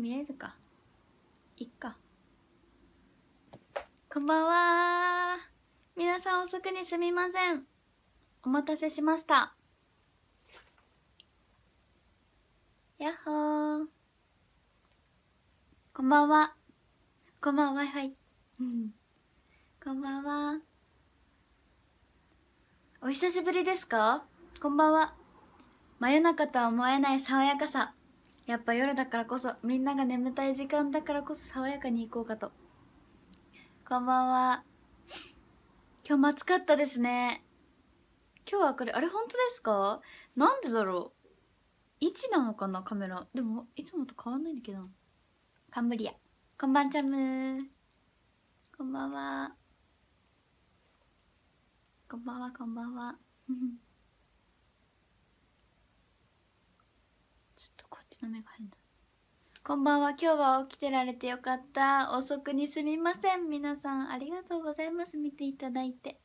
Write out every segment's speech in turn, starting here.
見えるかいっかこんばんは皆さん遅くにすみませんお待たせしましたやっほーこんばんはこんばんははいうんこんばんはお久しぶりですかこんばんは真夜中とは思えない爽やかさやっぱ夜だからこそみんなが眠たい時間だからこそ爽やかに行こうかとこんばんは今日も暑かったですね今日はこれあれ本当ですかなんでだろう位置なのかなカメラでもいつもと変わんないんだけどカンブリアこんばんちゃむこんばんはこんばんはこんばんはの目が変だこんばんは今日は起きてられてよかった遅くにすみません皆さんありがとうございます見ていただいて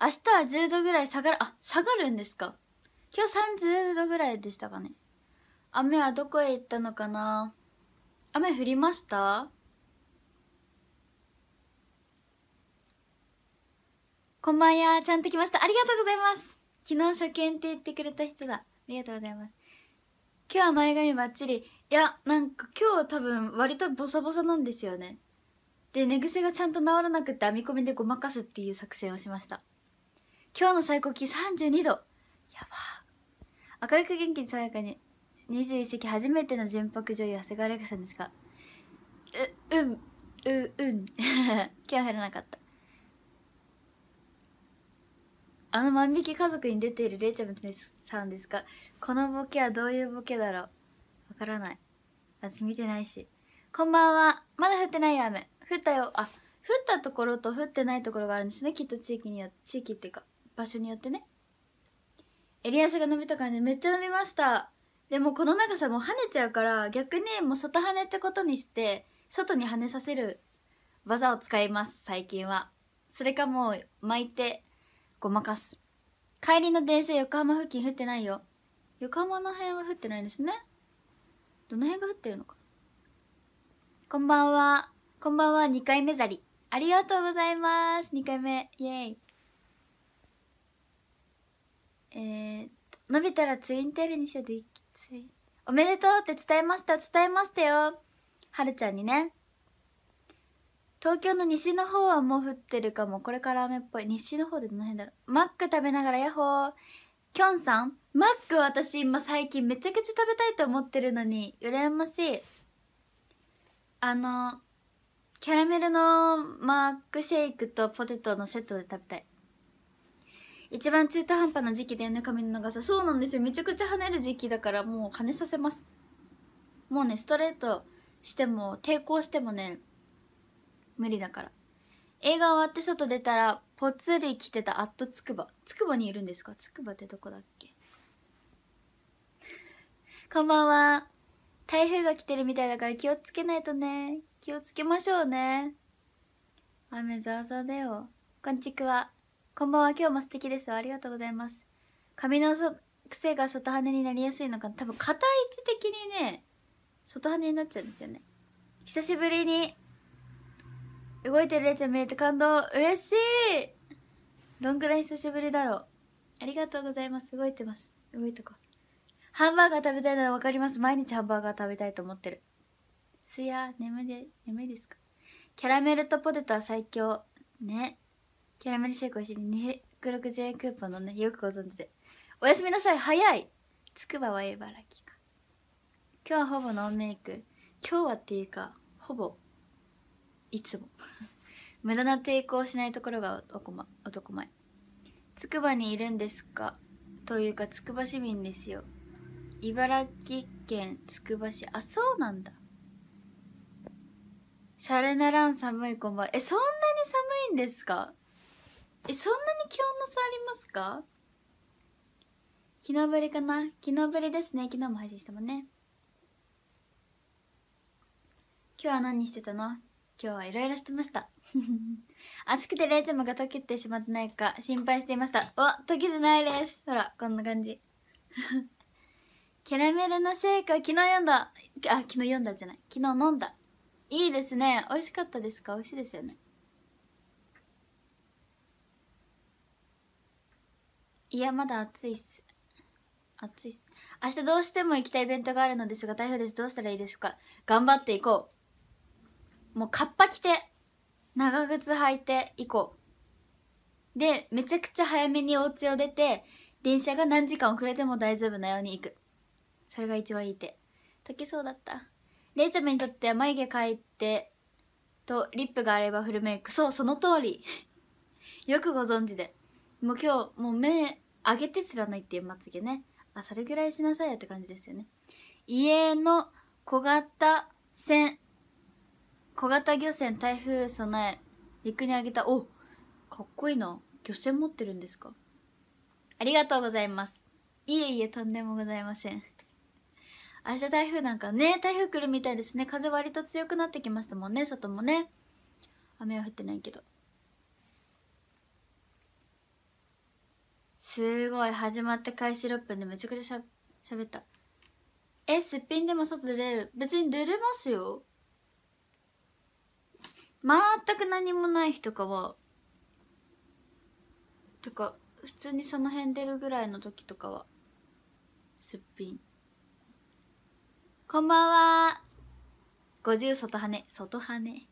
明日は10度ぐらい下がるあ下がるんですか今日30度ぐらいでしたかね雨はどこへ行ったのかな雨降りましたこんばんちゃんと来ましたありがとうございます昨日初見って言ってくれた人だありがとうございます今日は前髪バッチリいやなんか今日は多分割とボサボサなんですよねで寝癖がちゃんと治らなくて編み込みでごまかすっていう作戦をしました今日の最高気温32度やば明るく元気に爽やかに21世紀初めての純白女優長谷川玲香さんですがううんううん今日は入らなかったあの万引き家族に出ているれいちゃんさんですかこのボケはどういうボケだろうわからない。私見てないし。こんばんは。まだ降ってない雨。降ったよ。あ、降ったところと降ってないところがあるんですね。きっと地域によって、地域っていうか、場所によってね。襟足が伸びた感じめっちゃ伸びました。でもこの長さもう跳ねちゃうから、逆にもう外跳ねってことにして、外に跳ねさせる技を使います、最近は。それかもう巻いてごまかす帰りの電車横浜付近降ってないよ横浜の辺は降ってないですねどの辺が降ってるのかこんばんはこんばんは2回目ざりありがとうございます2回目イエーイえー、伸びたらツインテールにしようできついおめでとうって伝えました伝えましたよはるちゃんにね東京の西の方はもう降ってるかもこれから雨っぽい西の方でどの辺だろうマック食べながらヤッホーきょんさんマック私今最近めちゃくちゃ食べたいと思ってるのに羨ましいあのキャラメルのマックシェイクとポテトのセットで食べたい一番中途半端な時期でぬか髪の長さそうなんですよめちゃくちゃ跳ねる時期だからもう跳ねさせますもうねストレートしても抵抗してもね無理だから映画終わって外出たらぽつり来てたあっとつくばつくばにいるんですかつくばってどこだっけこんばんは台風が来てるみたいだから気をつけないとね気をつけましょうね雨ざわざわだよこんちくわこんばんは今日も素敵ですありがとうございます髪のそ癖が外羽になりやすいのか多分片い位置的にね外羽になっちゃうんですよね久しぶりに動いてるれちゃん見えて感動嬉しいどんくらい久しぶりだろうありがとうございます動いてます動いとこうハンバーガー食べたいのは分かります毎日ハンバーガー食べたいと思ってるすや眠で眠いですかキャラメルとポテトは最強ねキャラメルシェイクおいしいね260円クーポンのねよくご存知でおやすみなさい早いつくばは茨城か今日はほぼノーメイク今日はっていうかほぼいつも 無駄な抵抗しないところが男,、ま、男前つくばにいるんですかというかつくば市民ですよ茨城県つくば市あそうなんだシャレならん寒いこんばんえそんなに寒いんですかえそんなに気温の差ありますか昨日ぶりかな昨日ぶりですね昨日も配信したもんね今日は何してたの今日はいろいろしてました暑 くてレイちゃまが溶けてしまってないか心配していましたお溶けてないですほらこんな感じキャラメルのシェイク昨日読んだあ昨日読んだじゃない昨日飲んだいいですね美味しかったですか美味しいですよねいやまだ暑いっす暑いっす明日どうしても行きたいイベントがあるのですが台風ですどうしたらいいですか頑張っていこうもうカッパ着て長靴履いて行こうでめちゃくちゃ早めにお家を出て電車が何時間遅れても大丈夫なように行くそれが一番いい手溶けそうだったレイちゃんにとっては眉毛描いてとリップがあればフルメイクそうその通り よくご存知でもう今日もう目上げてすらないっていうまつげねあそれぐらいしなさいよって感じですよね家の小型線小型漁船台風備え陸にあげたおかっこいいな漁船持ってるんですかありがとうございますいえいえとんでもございません明日台風なんかね台風来るみたいですね風割と強くなってきましたもんね外もね雨は降ってないけどすごい始まって開始6分でめちゃくちゃしゃべったえすっぴんでも外出れる別に出れますよ全く何もない日とかはとか普通にその辺出るぐらいの時とかはすっぴんこんばんは50外羽外羽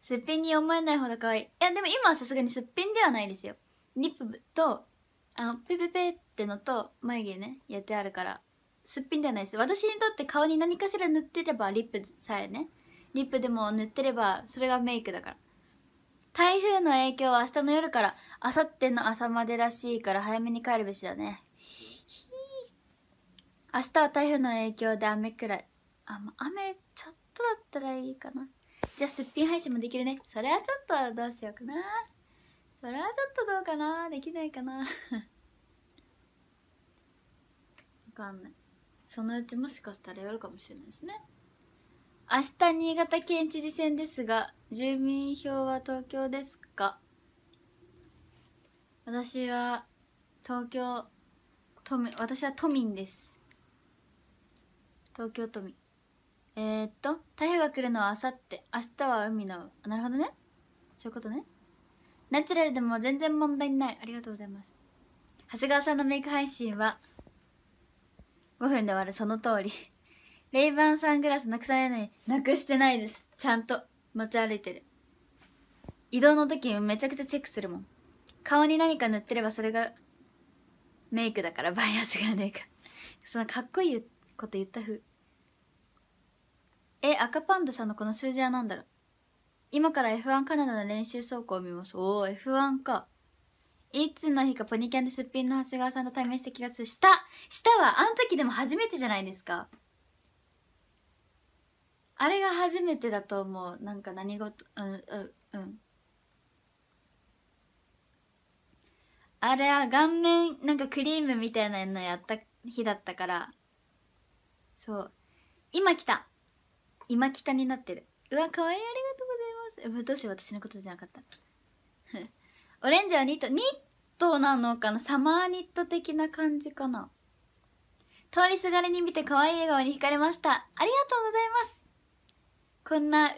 すっぴんに思えないほど可愛いいやでも今はさすがにすっぴんではないですよリップとあのペペペってのと眉毛ねやってあるからすっぴんではないです私にとって顔に何かしら塗ってればリップさえねリップでも塗ってればそれがメイクだから台風の影響は明日の夜からあさっての朝までらしいから早めに帰るべしだね明日は台風の影響で雨くらいあ雨ちょっとだったらいいかなじゃあすっぴん配信もできるねそれはちょっとどうしようかなそれはちょっとどうかなできないかな わかんないそのうちもしかしたらやるかもしれないですね明日新潟県知事選ですが、住民票は東京ですか私は東京都民、私は都民です。東京都民。えー、っと、台風が来るのはあさって。明日は海の、なるほどね。そういうことね。ナチュラルでも全然問題ない。ありがとうございます。長谷川さんのメイク配信は5分で終わる、その通り。レイバンサングラスなくさないなくしてないですちゃんと持ち歩いてる移動の時めちゃくちゃチェックするもん顔に何か塗ってればそれがメイクだからバイアスがねえかそのかっこいいこと言ったふえ赤パンダさんのこの数字は何だろう今から F1 カナダの練習走行を見ますおお F1 かいつの日かポニキャンですっぴんの長谷川さんと対面した気がする下下はあの時でも初めてじゃないですかあれが初めてだと思うなんか何事うんうんうんあれは顔面なんかクリームみたいなのやった日だったからそう今来た今来たになってるうわかわいいありがとうございますどうしう私のことじゃなかった オレンジはニットニットなのかなサマーニット的な感じかな通りすがりに見て可愛い笑顔に惹かれましたありがとうございますこんな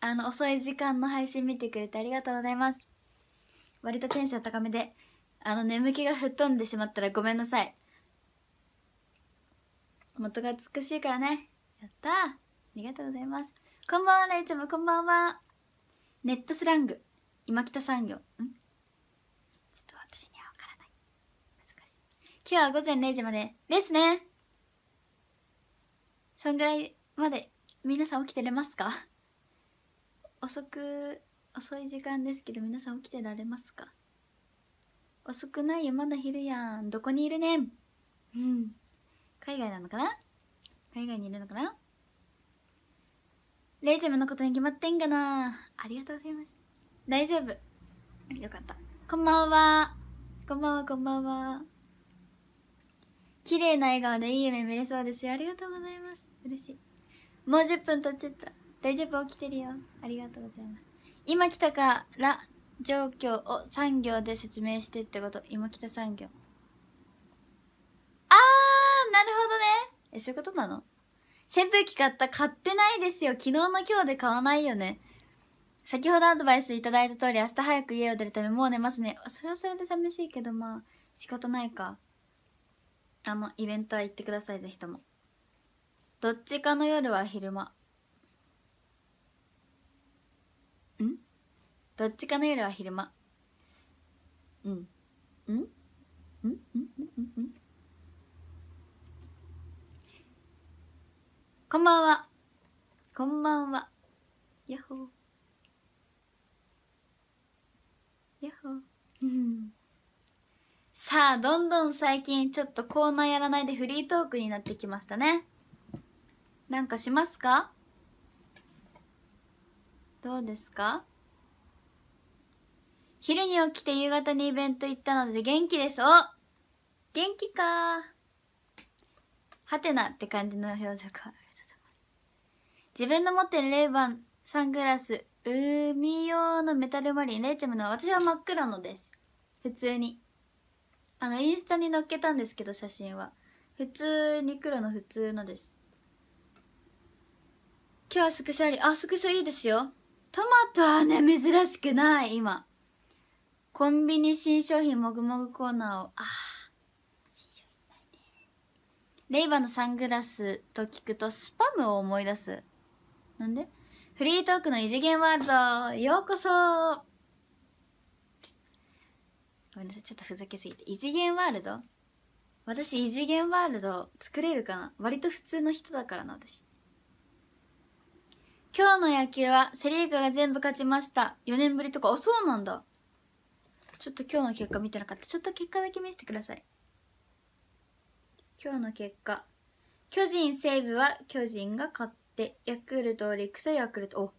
あの遅い時間の配信見てくれてありがとうございます割とテンション高めであの眠気が吹っ飛んでしまったらごめんなさい元が美しいからねやったありがとうございますこんばんはレイちゃんもこんばんはネットスラング今北産業んちょっと私にはわからない難しい今日は午前0時までですねそんぐらいまで皆さん起きてれますか遅く遅い時間ですけど皆さん起きてられますか遅くないよまだ昼やんどこにいるねんうん海外なのかな海外にいるのかなレイジムのことに決まってんかなありがとうございます大丈夫よかったこんばんはこんばんはこんばんは綺麗な笑顔でいい夢見れそうですよありがとうございます嬉しいもう10分経っちゃった。大丈夫起きてるよ。ありがとうございます。今来たから状況を産業で説明してってこと。今来た産業。あー、なるほどね。え、そういうことなの扇風機買った買ってないですよ。昨日の今日で買わないよね。先ほどアドバイスいただいた通り、明日早く家を出るためもう寝ますね。それはそれで寂しいけど、まあ、仕方ないか。あ、の、イベントは行ってください、ぜひとも。どっちかの夜は昼間んどっちかの夜は昼間うんんんんんんんこんばんはこんばんはやっほーやっほー さあどんどん最近ちょっとコーナーやらないでフリートークになってきましたねなんかしますかどうですか昼に起きて夕方にイベント行ったので元気ですお元気かはてなって感じの表情がありがとうございます自分の持ってるレイバンサングラス海用のメタルマリンレイチェムの私は真っ黒のです普通にあのインスタに載っけたんですけど写真は普通に黒の普通のです今日はスクショありあスクショいいですよトマトはね珍しくない今コンビニ新商品もぐもぐコーナーをあ新商品ないねレイバーのサングラスと聞くとスパムを思い出すなんでフリートークの異次元ワールドようこそごめんなさいちょっとふざけすぎて異次元ワールド私異次元ワールド作れるかな割と普通の人だからな私今日の野球はセ・リーグが全部勝ちました4年ぶりとかあそうなんだちょっと今日の結果見てなかったちょっと結果だけ見せてください今日の結果巨人西武は巨人が勝ってヤクルトオリックスはヤクルトお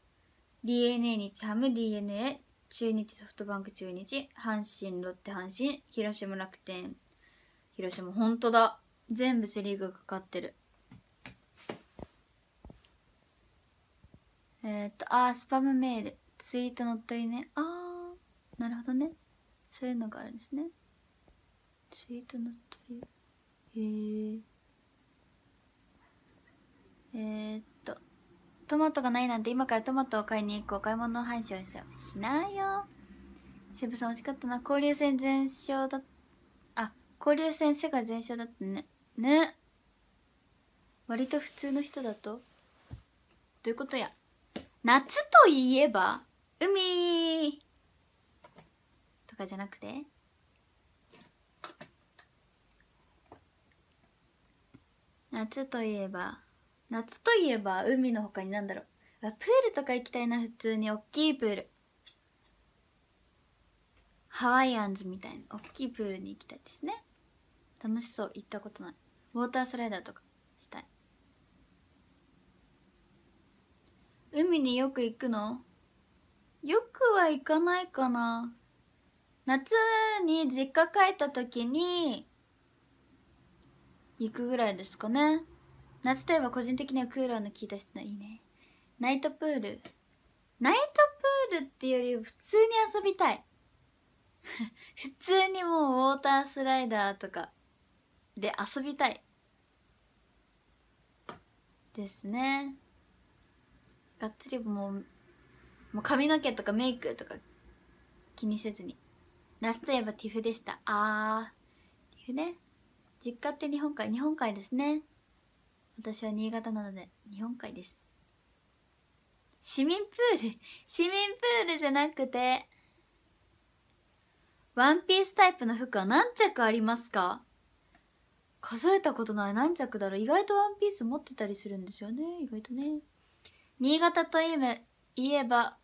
d n a 日ハム d n a 中日ソフトバンク中日阪神ロッテ阪神広島楽天広島本当だ全部セ・リーグがかかってるえー、っと、あー、スパムメール。ツイート乗っ取りね。ああなるほどね。そういうのがあるんですね。ツイート乗っ取り。へえー。えー、っと、トマトがないなんて今からトマトを買いに行くお買い物配信をしないよ。セブさん惜しかったな。交流戦全勝だあ、交流戦世界全勝だったね。ね。割と普通の人だとどういうことや夏といえば海とかじゃなくて夏といえば夏といえば海のほかになんだろうプールとか行きたいな普通におっきいプールハワイアンズみたいなおっきいプールに行きたいですね楽しそう行ったことないウォータースライダーとかしたい海によく行くのよくは行かないかな夏に実家帰った時に行くぐらいですかね夏といえば個人的にはクーラーの効いた室内いいねナイトプールナイトプールっていうより普通に遊びたい 普通にもうウォータースライダーとかで遊びたいですねがっつりもうもう髪の毛とかメイクとか気にせずに夏といえばティフでしたあーティフね実家って日本海日本海ですね私は新潟なので日本海です市民プール 市民プールじゃなくてワンピースタイプの服は何着ありますか数えたことない何着だろう意外とワンピース持ってたりするんですよね意外とね新潟といえ言えば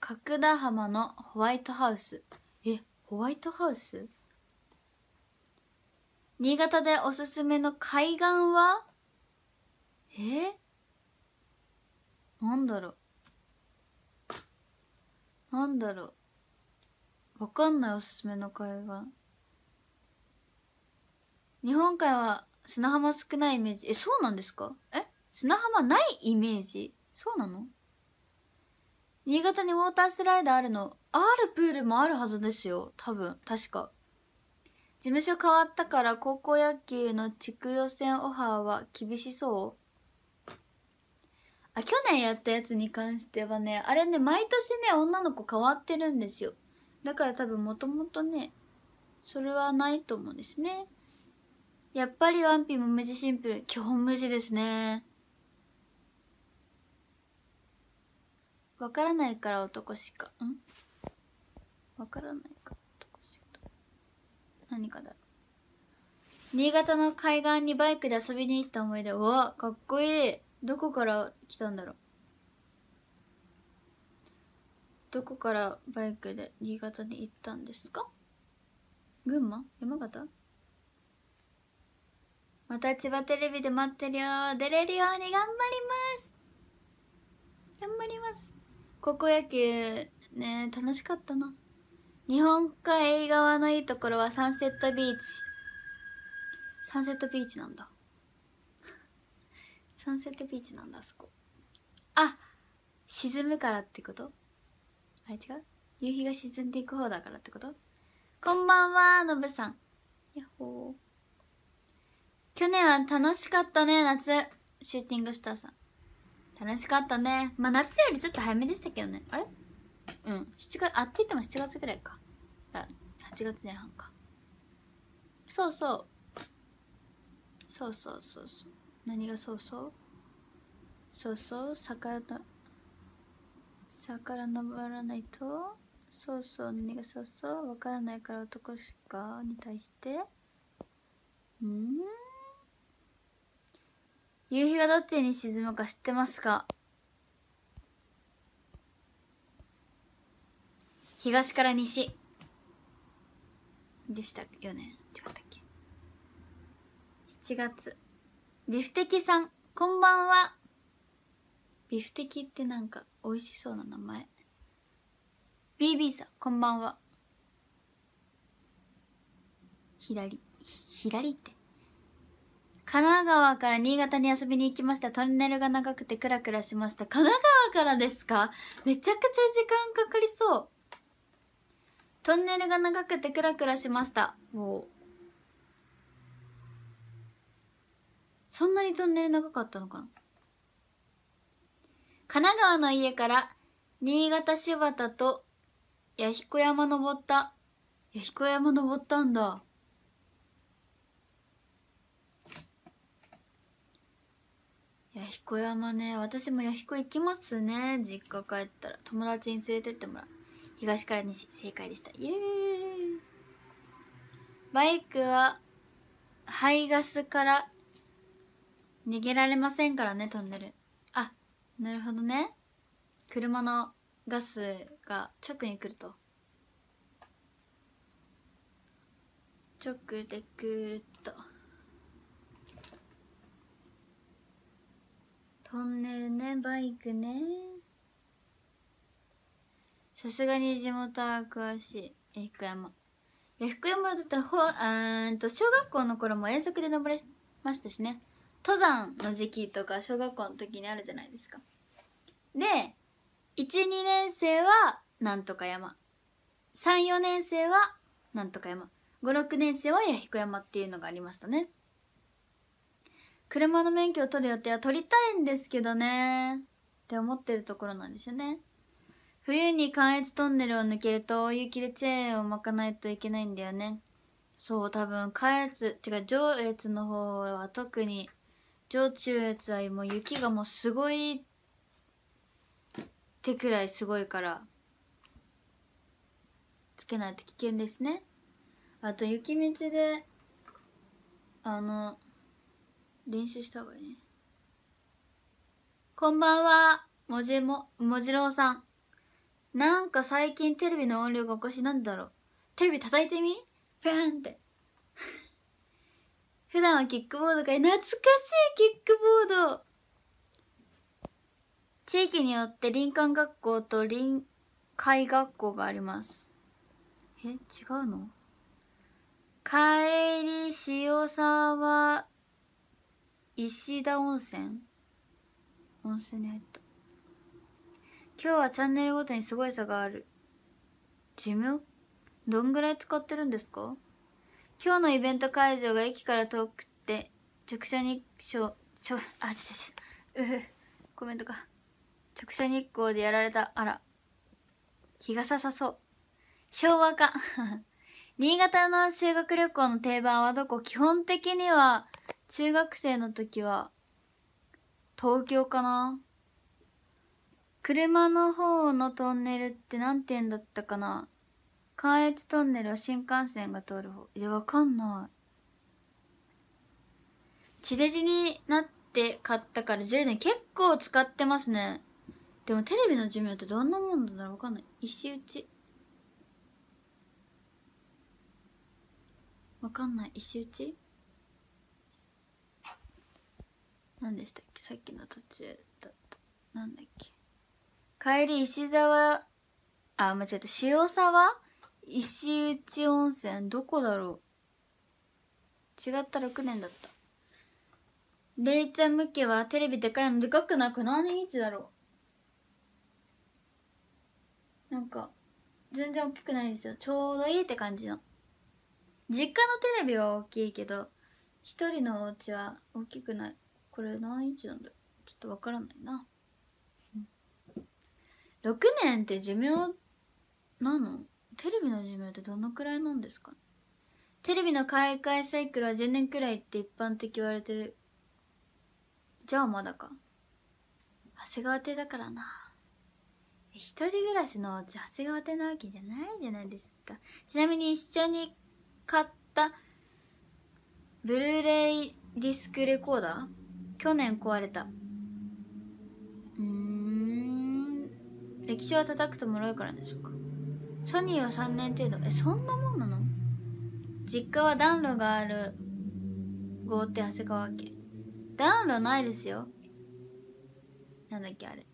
角田浜のホワイトハウスえホワイトハウス新潟でおすすめの海岸はえなんだろうなんだろうわかんないおすすめの海岸日本海は砂浜少ないイメージえそうなんですかえ砂浜ないイメージそうなの新潟にウォータースライダーあるのあるプールもあるはずですよ多分確か事務所変わったから高校野球の地区予選オファーは厳しそうあ去年やったやつに関してはねあれね毎年ね女の子変わってるんですよだから多分もともとねそれはないと思うんですねやっぱりワンピも無地シンプル基本無地ですねわからないから男しかんわからないから男しか何かだ新潟の海岸にバイクで遊びに行った思い出わあかっこいいどこから来たんだろうどこからバイクで新潟に行ったんですか群馬山形また千葉テレビで待ってるよ出れるように頑張ります頑張ります高校野球ね楽しかったな日本海側のいいところはサンセットビーチサンセットビーチなんだサンセットビーチなんだあそこあ沈むからってことあれ違う夕日が沈んでいく方だからってことこんばんはのぶさんやっほー去年は楽しかったね夏シューティングスターさん楽しかったねまあ夏よりちょっと早めでしたけどねあれうん7月あって言っても7月ぐらいかあ8月前半かそうそうそうそうそうそう何がそうそうそうそう魚だら登らないとそうそう何がそうそうわからないから男しかに対してうん夕日がどっちに沈むか知ってますか東から西でしたよね違ったっけ7月ビフテキさんこんばんはビフテキってなんか美味しそうな名前 BB さんこんばんは左左って神奈川から新潟に遊びに行きました。トンネルが長くてクラクラしました。神奈川からですかめちゃくちゃ時間かかりそう。トンネルが長くてクラクラしました。もう。そんなにトンネル長かったのかな神奈川の家から新潟柴田と弥彦山登った。弥彦山登ったんだ。弥彦山ね私も弥彦行きますね実家帰ったら友達に連れてってもらう東から西正解でしたイエーイバイクは排ガスから逃げられませんからねトンネルあなるほどね車のガスが直に来ると直で来るトンネルねバイクねさすがに地元は詳しい福山いや福山だったらほうんと小学校の頃も遠足で登れましたしね登山の時期とか小学校の時にあるじゃないですかで12年生はなんとか山34年生はなんとか山56年生は弥彦山っていうのがありましたね車の免許を取る予定は取りたいんですけどねって思ってるところなんですよね冬に関越トンネルを抜けると大雪でチェーンを巻かないといけないんだよねそう多分関越違う上越の方は特に上中越はもう雪がもうすごいってくらいすごいからつけないと危険ですねあと雪道であの練習した方がいいねこんばんはもじももじろうさんなんか最近テレビの音量がおかしいなんだろうテレビ叩いてみピャーンって 普段はキックボードかい懐かしいキックボード地域によって林間学校と林海学校がありますえ違うの帰り塩沢石田温泉温泉に入った今日はチャンネルごとにすごい差がある寿命どんぐらい使ってるんですか今日のイベント会場が駅から遠くて直射日光ちょあちょちょうふコメントか直射日光でやられたあら日がささそう昭和か 新潟の修学旅行の定番はどこ基本的には中学生の時は東京かな車の方のトンネルって何て言うんだったかな関越トンネルは新幹線が通る方いやわかんない地デジになって買ったから10年結構使ってますねでもテレビの寿命ってどんなもんんだろうわかんない石打ちわかんない石打ち何でしたっけさっきの途中だったなんだっけ帰り石沢あ間違えた塩沢石内温泉どこだろう違った6年だったレイちゃん向けはテレビでかいのでかくなく何インチだろうなんか全然大きくないですよちょうどいいって感じの実家のテレビは大きいけど一人のお家は大きくないこれ何インチなんだちょっとわからないな6年って寿命なのテレビの寿命ってどのくらいなんですかねテレビの買い替えサイクルは10年くらいって一般的言われてるじゃあまだか長谷川邸だからな一人暮らしのうち長谷川邸なわけじゃないじゃないですかちなみに一緒に買ったブルーレイディスクレコーダー去年壊れたうん歴史は叩くと脆いからねそかソニーは3年程度えそんなもんなの実家は暖炉がある豪邸長谷川家暖炉ないですよなんだっけあれ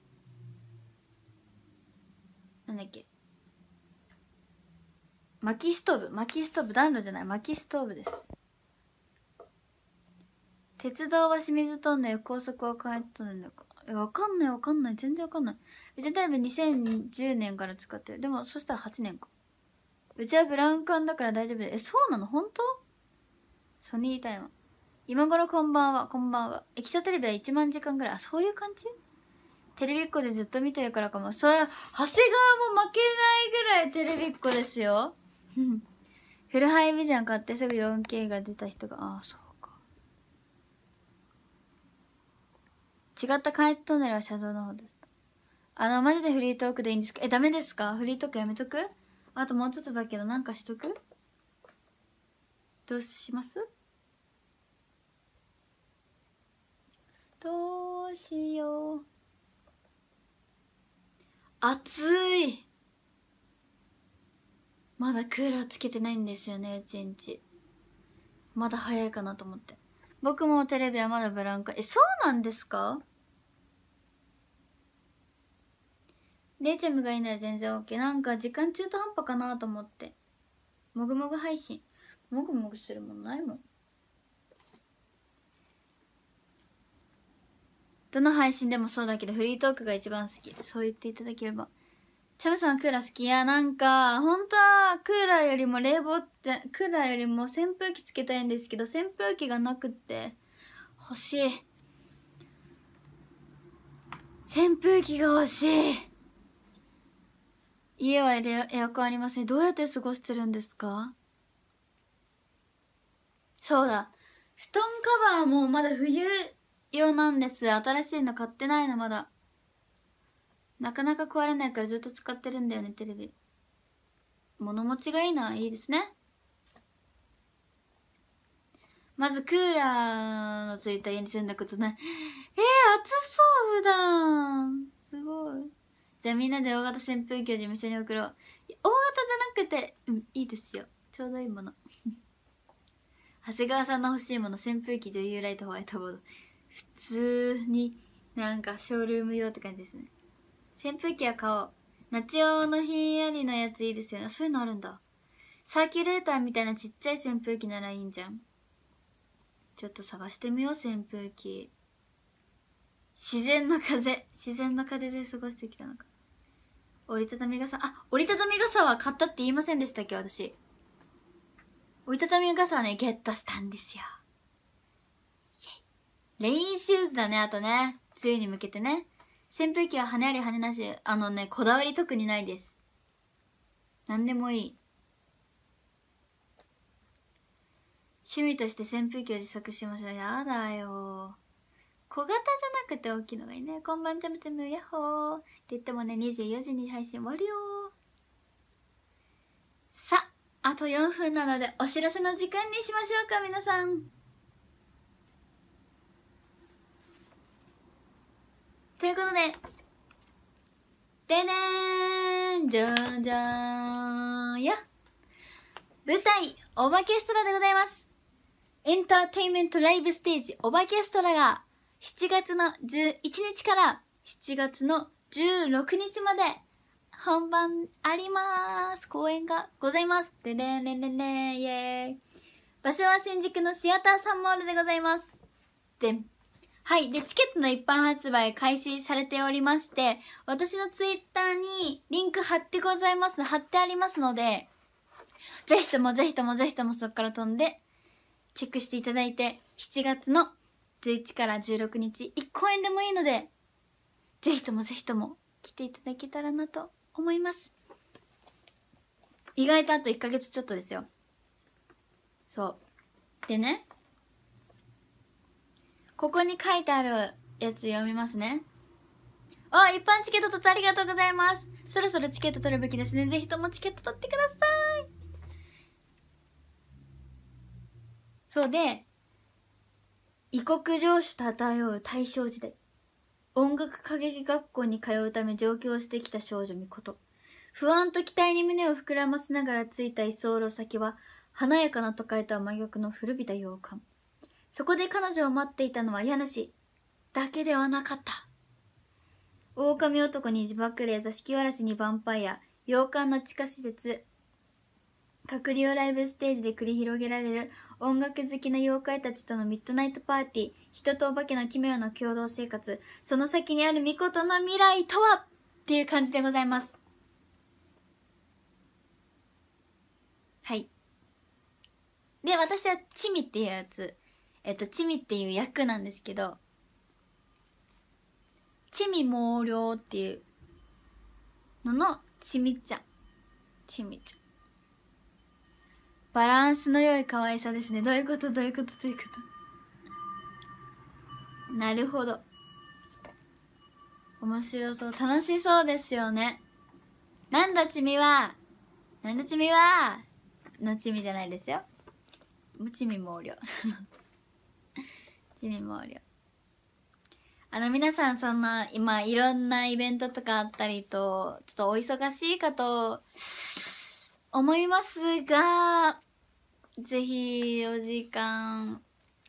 なんだっけ薪ストーブ薪ストーブ暖炉じゃない薪ストーブです鉄道は清水トンネル高速は関越トンネルだかえわかんないわかんない全然わかんないうちだいぶ2010年から使ってるでもそしたら8年かうちはブラウン管だから大丈夫えそうなの本当ソニータイム今頃こんばんはこんばんは液晶テレビは1万時間ぐらいあそういう感じテレビっ子でずっと見てるからかもそれは長谷川も負けないぐらいテレビっ子ですよフルハイビジョン買ってすぐ 4K が出た人がああそう違った関越トンネルは車道の方ですあのマジでフリートークでいいんですかえダメですかフリートークやめとくあともうちょっとだけどなんかしとくどうしますどうしよう暑いまだクーラーつけてないんですよねうちんちまだ早いかなと思って僕もテレビはまだブランカえそうなんですかレイチェムがいいなら全然 OK なんか時間中途半端かなと思ってもぐもぐ配信もぐもぐするもんないもんどの配信でもそうだけどフリートークが一番好きそう言っていただければチャムさんクーラー好きいやなんか本当はクーラーよりも冷房じゃクーラーよりも扇風機つけたいんですけど扇風機がなくって欲しい扇風機が欲しい家はエアコンありませんどうやって過ごしてるんですかそうだ布団カバーもまだ冬用なんです新しいの買ってないのまだなかなか壊れないからずっと使ってるんだよねテレビ物持ちがいいのはいいですねまずクーラーのついた家に住んだことないえー、暑そう普段すごいじゃあみんなで大型扇風機を事務所に送ろう大型じゃなくてうんいいですよちょうどいいもの 長谷川さんの欲しいもの扇風機女優ライトホワイトボード普通になんかショールーム用って感じですね扇風機は買おう夏用のひんやりのやついいですよねそういうのあるんだサーキュレーターみたいなちっちゃい扇風機ならいいんじゃんちょっと探してみよう扇風機自然の風自然の風で過ごしてきたのか折りたたみ傘あ折りたたみ傘は買ったって言いませんでしたっけ私折りたたみ傘はねゲットしたんですよレインシューズだねあとね梅雨に向けてね扇風機は羽あり羽なしあのねこだわり特にないです何でもいい趣味として扇風機を自作しましょうやだよ小型じゃなくて大きいのがいいねこんばんちゃむちゃむやっほーって言ってもね24時に配信終わるよさああと4分なのでお知らせの時間にしましょうか皆さんということででねーんじゃんじゃんや舞台「お化けストラ」でございますエンターテインメントライブステージ「お化けストラ」が7月の11日から7月の16日まで本番あります公演がございますでねねねねねんねんイエーイ場所は新宿のシアターサンモールでございますではい。で、チケットの一般発売開始されておりまして、私のツイッターにリンク貼ってございます、貼ってありますので、ぜひともぜひともぜひともそこから飛んで、チェックしていただいて、7月の11から16日1公演でもいいのでぜひともぜひとも来ていただけたらなと思います意外とあと1ヶ月ちょっとですよそうでねここに書いてあるやつ読みますねあ一般チケット取ってありがとうございますそろそろチケット取るべきですねぜひともチケット取ってくださいそうで異国情緒漂う大正時代音楽歌劇学校に通うため上京してきた少女みこと不安と期待に胸を膨らませながら着いた居候先は華やかな都会とは真逆の古びた洋館そこで彼女を待っていたのは家主だけではなかった狼男に自爆霊座敷わらしにヴァンパイア洋館の地下施設閣僚ライブステージで繰り広げられる音楽好きな妖怪たちとのミッドナイトパーティー、人とお化けの奇妙な共同生活、その先にある美琴の未来とはっていう感じでございます。はい。で、私はチミっていうやつ。えっと、チミっていう役なんですけど、チミ毛量っていうのの、チミちゃん。チミちゃん。バランスの良い可愛さですね。どういうことどういうことどういうことなるほど。面白そう。楽しそうですよね。なんだちみは、なんだちみは、のちみじゃないですよ。もちみもおりょ。ちみもおりょ。あの皆さんそんな今いろんなイベントとかあったりとちょっとお忙しいかと思いますがぜひお時間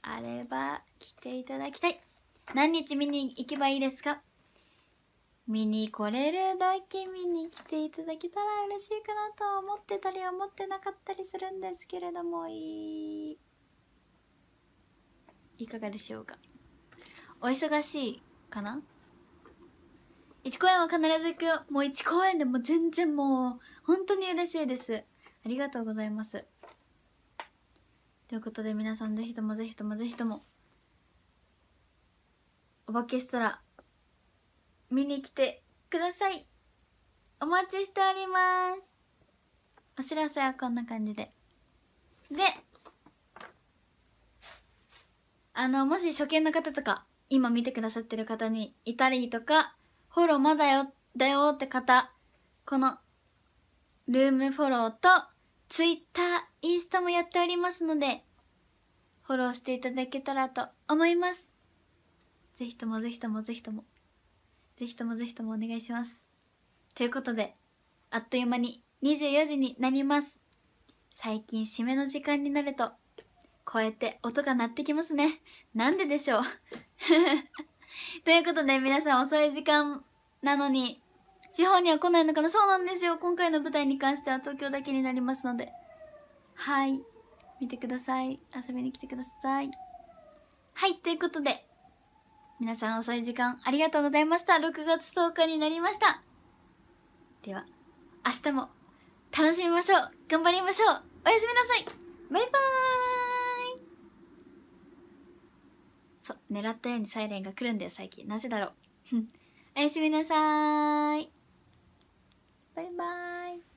あれば来ていただきたい何日見に行けばいいですか見に来れるだけ見に来ていただけたら嬉しいかなと思ってたり思ってなかったりするんですけれどもいかがでしょうかお忙しいかな1公演は必ず行くよもう1公演でも全然もう本当に嬉しいですありがとうございますということで皆さんぜひともぜひともぜひともお化けストラ見に来てくださいお待ちしておりますお知らせはこんな感じでであのもし初見の方とか今見てくださってる方にいたりとかフォローまだよ、だよって方、この、ルームフォローと、ツイッター、インスタもやっておりますので、フォローしていただけたらと思います。ぜひともぜひともぜひとも、ぜひともぜひともお願いします。ということで、あっという間に24時になります。最近締めの時間になると、こうやって音が鳴ってきますね。なんででしょう ということで皆さん遅い時間なのに地方には来ないのかなそうなんですよ今回の舞台に関しては東京だけになりますのではい見てください遊びに来てくださいはいということで皆さん遅い時間ありがとうございました6月10日になりましたでは明日も楽しみましょう頑張りましょうおやすみなさいバイバーイそう狙ったようにサイレンが来るんだよ最近なぜだろうおやすみなさーいバイバーイ